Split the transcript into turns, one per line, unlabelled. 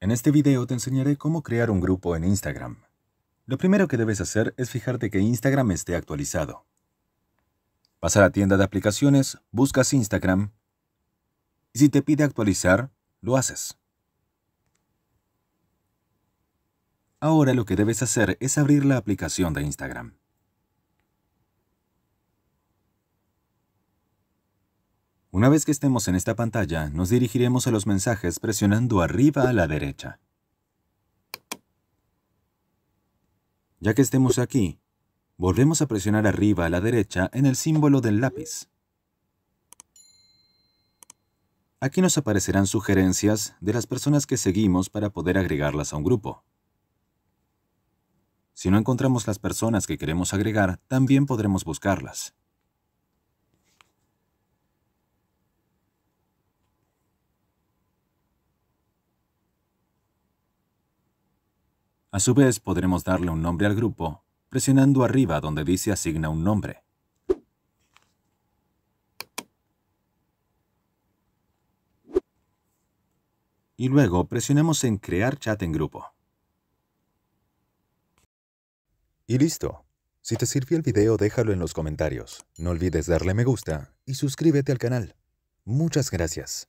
En este video te enseñaré cómo crear un grupo en Instagram. Lo primero que debes hacer es fijarte que Instagram esté actualizado. Vas a la tienda de aplicaciones, buscas Instagram y si te pide actualizar, lo haces. Ahora lo que debes hacer es abrir la aplicación de Instagram. Una vez que estemos en esta pantalla, nos dirigiremos a los mensajes presionando arriba a la derecha. Ya que estemos aquí, volvemos a presionar arriba a la derecha en el símbolo del lápiz. Aquí nos aparecerán sugerencias de las personas que seguimos para poder agregarlas a un grupo. Si no encontramos las personas que queremos agregar, también podremos buscarlas. A su vez, podremos darle un nombre al grupo presionando arriba donde dice asigna un nombre. Y luego presionamos en crear chat en grupo. Y listo. Si te sirvió el video déjalo en los comentarios. No olvides darle me gusta y suscríbete al canal. Muchas gracias.